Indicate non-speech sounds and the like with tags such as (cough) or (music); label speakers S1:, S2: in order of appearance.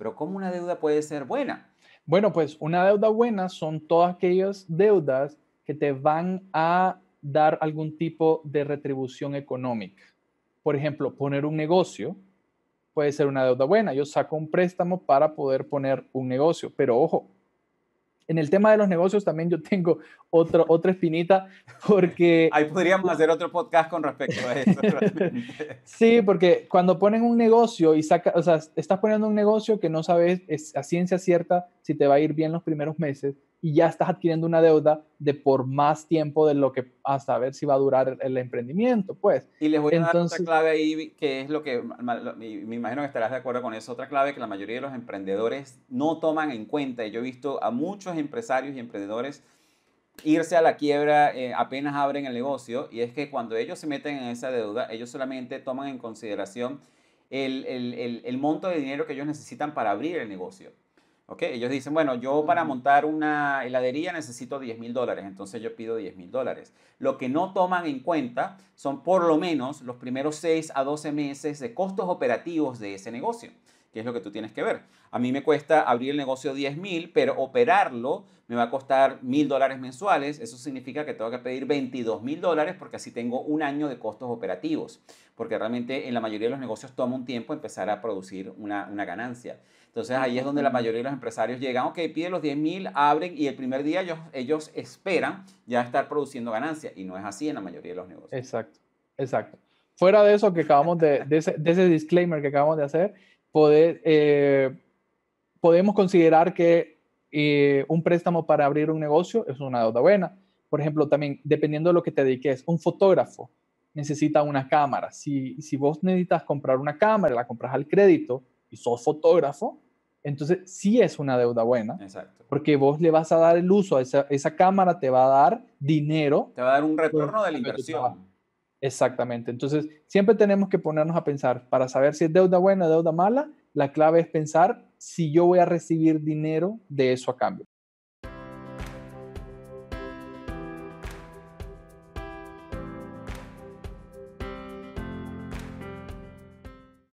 S1: Pero ¿cómo una deuda puede ser buena? Bueno, pues una deuda buena son todas aquellas deudas que te van a dar algún tipo de retribución económica. Por ejemplo, poner un negocio puede ser una deuda buena. Yo saco un préstamo para poder poner un negocio, pero ojo, en el tema de los negocios también yo tengo otra espinita porque... Ahí podríamos
S2: hacer otro podcast con respecto a eso. (laughs)
S1: sí, porque cuando ponen un negocio y saca, o sea, estás poniendo un negocio que no sabes es a ciencia cierta si te va a ir bien los primeros meses y ya estás adquiriendo una deuda de por más tiempo de lo que hasta ver si va a durar el emprendimiento, pues. Y les voy a dar otra clave
S2: ahí, que es lo que, me imagino que estarás de acuerdo con eso, otra clave que la mayoría de los emprendedores no toman en cuenta. Y yo he visto a muchos empresarios y emprendedores irse a la quiebra eh, apenas abren el negocio, y es que cuando ellos se meten en esa deuda, ellos solamente toman en consideración el monto de dinero que ellos necesitan para abrir el negocio ellos dicen, bueno, yo para montar una heladería necesito 10 mil dólares, entonces yo pido 10 mil dólares. Lo que no toman en cuenta son por lo menos los primeros 6 a 12 meses de costos operativos de ese negocio que es lo que tú tienes que ver. A mí me cuesta abrir el negocio 10 mil, pero operarlo me va a costar mil dólares mensuales. Eso significa que tengo que pedir 22 mil dólares porque así tengo un año de costos operativos. Porque realmente en la mayoría de los negocios toma un tiempo empezar a producir una, una ganancia. Entonces ahí es donde la mayoría de los empresarios llegan, ok, piden los 10 mil, abren y el primer día ellos, ellos esperan ya estar produciendo ganancia. Y no es así en la mayoría de los negocios.
S1: Exacto, exacto. Fuera de eso que acabamos de, ese, de ese disclaimer que acabamos de hacer, eh, podemos considerar que eh, un préstamo para abrir un negocio es una deuda buena. Por ejemplo, también dependiendo de lo que te dediques, un fotógrafo necesita una cámara. Si, si vos necesitas comprar una cámara, la compras al crédito y sos fotógrafo, entonces sí es una deuda buena. Exacto. Porque vos le vas a dar el uso a esa, esa cámara, te va a dar dinero. Te va a dar un retorno de la inversión. Exactamente. Entonces, siempre tenemos que ponernos a pensar, para saber si es deuda buena o deuda mala, la clave es pensar si yo voy a recibir dinero de eso a cambio.